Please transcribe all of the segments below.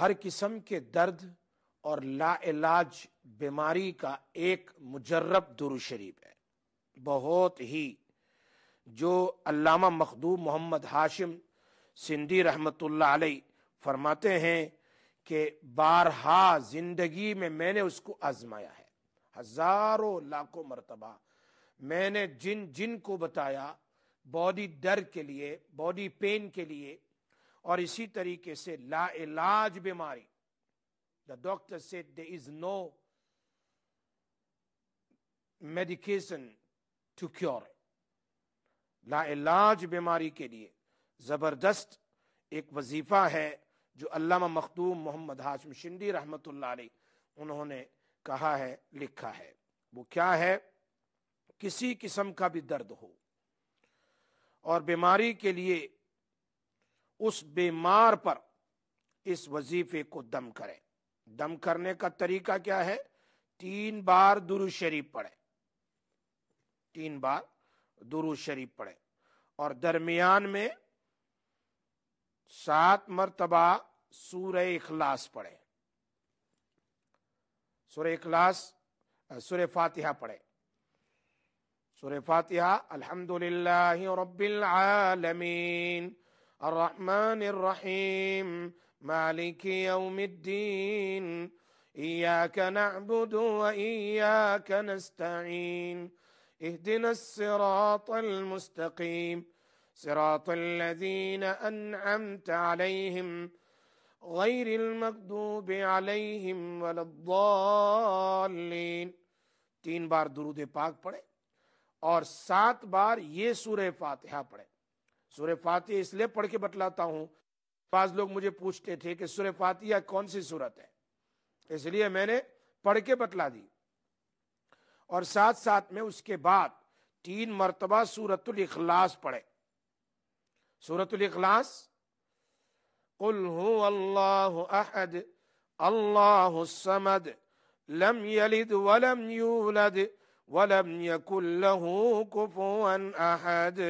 ہر قسم کے درد اور لا علاج بیماری کا ایک مجرب درو شریف ہے بہت ہی جو علامہ مخدوم محمد ہاشم سندھی رحمت اللہ علیہ فرماتے ہیں کہ بارہا زندگی میں میں نے اس کو آزمایا ہے ہزاروں لاکھوں مرتبہ میں نے جن جن کو بتایا باڈی ڈر کے لیے باڈی پین کے لیے اور اسی طریقے سے لا علاج بیماری دا doctor there is no medication to cure لا علاج بیماری کے لیے زبردست ایک وظیفہ ہے جو علامہ مختوم محمد ہاشم رحمت اللہ علیہ انہوں نے کہا ہے لکھا ہے وہ کیا ہے کسی قسم کا بھی درد ہو اور بیماری کے لیے اس بیمار پر اس وظیفے کو دم کرے دم کرنے کا طریقہ کیا ہے تین بار درو شریف پڑھے تین بار درو شریف پڑھے اور درمیان میں سات مرتبہ سورہ اخلاص پڑھے سورہ اخلاص سورہ فاتحہ پڑھے سورہ فاتحہ الحمد للہ العالمین الرحمن الرحيم مالك يوم الدين إياك نعبد وإياك نستعين اهدنا الصراط المستقيم صراط الذين أنعمت عليهم غير المغضوب عليهم ولا الضالين تین بار درود پاک پڑھیں اور سات بار یہ سورہ فاتحہ پڑھیں سورہ فاتحہ اس لیے پڑھ کے بتلاتا ہوں بعض لوگ مجھے پوچھتے تھے کہ سورہ فاتحہ کون سی صورت ہے اس لیے میں نے پڑھ کے بتلا دی اور ساتھ ساتھ میں اس کے بعد تین مرتبہ سورت الاخلاص پڑھے سورت الاخلاص قل ہو اللہ احد اللہ سمد لم یلد ولم یولد ولم یکل لہو کفوان احد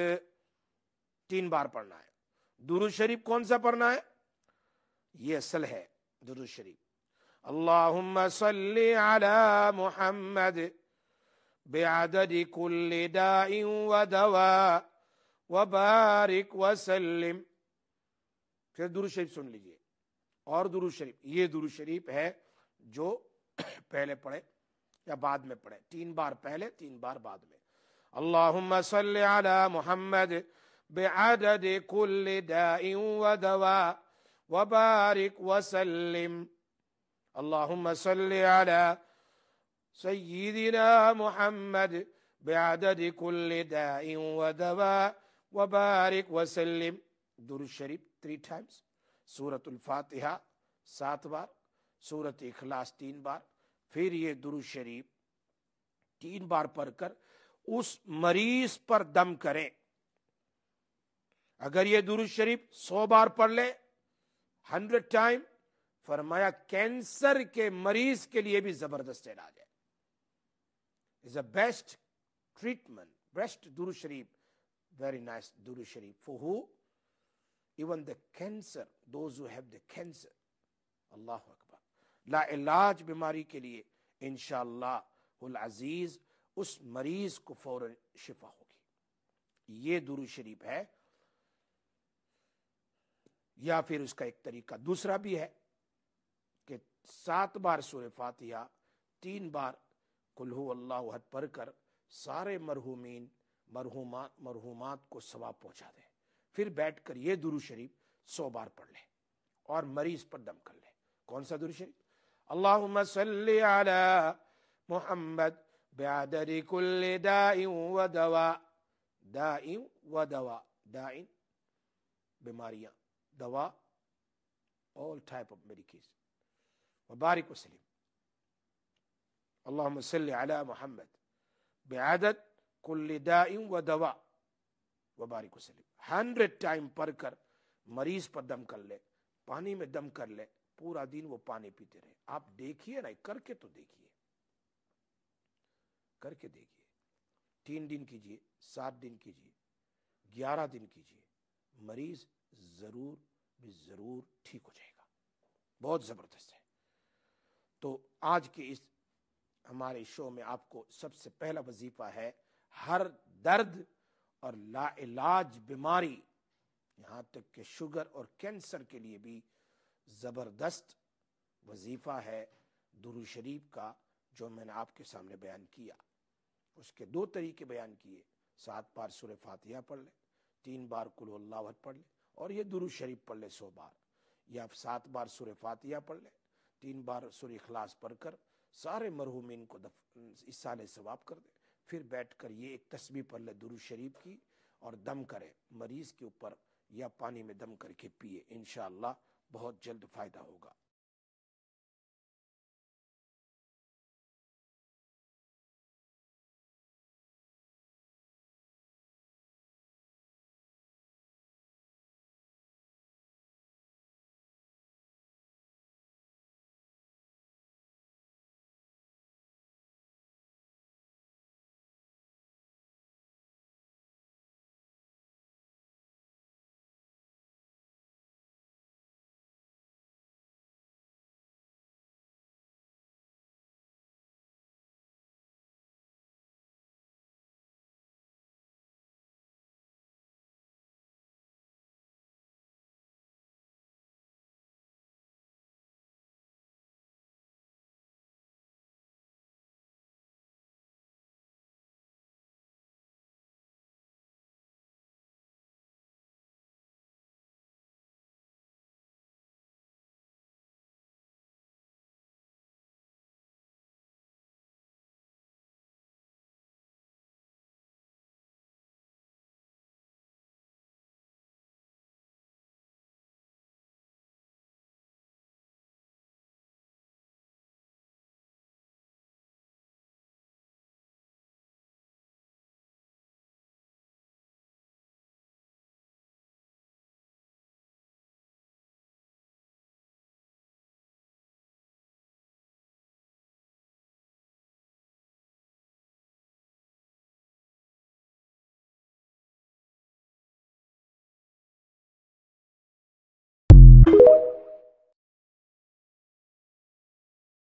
تین بار پڑھنا ہے درو شریف کون سا پڑھنا ہے یہ اصل ہے شریف صلی علی محمد بعدد بارک سلم پھر درو شریف سن لیجئے اور درو شریف یہ درو شریف ہے جو پہلے پڑھے یا بعد میں پڑھے تین بار پہلے تین بار بعد میں اللہم صلی محمد محمد بعدد كل داء ودواء وبارك وسلم اللهم صل على سيدنا محمد بعدد كل داء ودواء وبارك وسلم دور الشريف 3 times سورة الفاتحة سات بار سورة اخلاص تین بار پھر یہ دور الشريف تین بار پڑھ کر اس مریض پر دم کریں اگر یہ درود شریف سو بار پڑھ لے ہنڈریڈ ٹائم فرمایا کینسر کے مریض کے لیے بھی زبردست علاج ہے is a best best treatment Sharif Sharif very nice for who even the cancer those who have the cancer اللہ اکبر لا علاج بیماری کے لیے انشاءاللہ العزیز اس مریض کو فوراً شفا ہوگی یہ درو شریف ہے یا پھر اس کا ایک طریقہ دوسرا بھی ہے کہ سات بار سور فاتحہ تین بار کلو اللہ حد پڑھ کر سارے مرحومین مرحومات مرحومات کو ثواب پہنچا دیں پھر بیٹھ کر یہ درو شریف سو بار پڑھ لیں اور مریض پر دم کر لیں کون سا درو شریف اللہ محمد کل و و دوا دوا بیماریاں دوا all type of medication وبارك وسلم اللهم صل على محمد بعدد كل داء ودواء وبارك وسلم ٹائم تايم کر مریض پر دم کر لے پانی میں دم کر لے پورا دن وہ پانی پیتے رہے آپ دیکھئے نا کر کے تو دیکھئے کر کے دیکھئے تین دن کیجئے سات دن کیجئے گیارہ دن کیجئے مریض ضرور ضرور ٹھیک ہو جائے گا بہت زبردست ہے تو آج کے اس ہمارے شو میں آپ کو سب سے پہلا وظیفہ ہے ہر درد اور لا علاج بیماری یہاں تک کہ شوگر اور کینسر کے لیے بھی زبردست وظیفہ ہے درو شریف کا جو میں نے آپ کے سامنے بیان کیا اس کے دو طریقے بیان کیے سات بار سور فاتحہ پڑھ لیں تین بار کل اللہ پڑھ لیں اور یہ درو شریف پڑھ لے سو بار یا سات بار سور فاتحہ پڑھ لے تین بار سور اخلاص پڑھ کر سارے مرحومین کو اس نے کر دے پھر بیٹھ کر یہ ایک تسبیح پڑھ لے درو شریف کی اور دم کرے مریض کے اوپر یا پانی میں دم کر کے پیے انشاءاللہ بہت جلد فائدہ ہوگا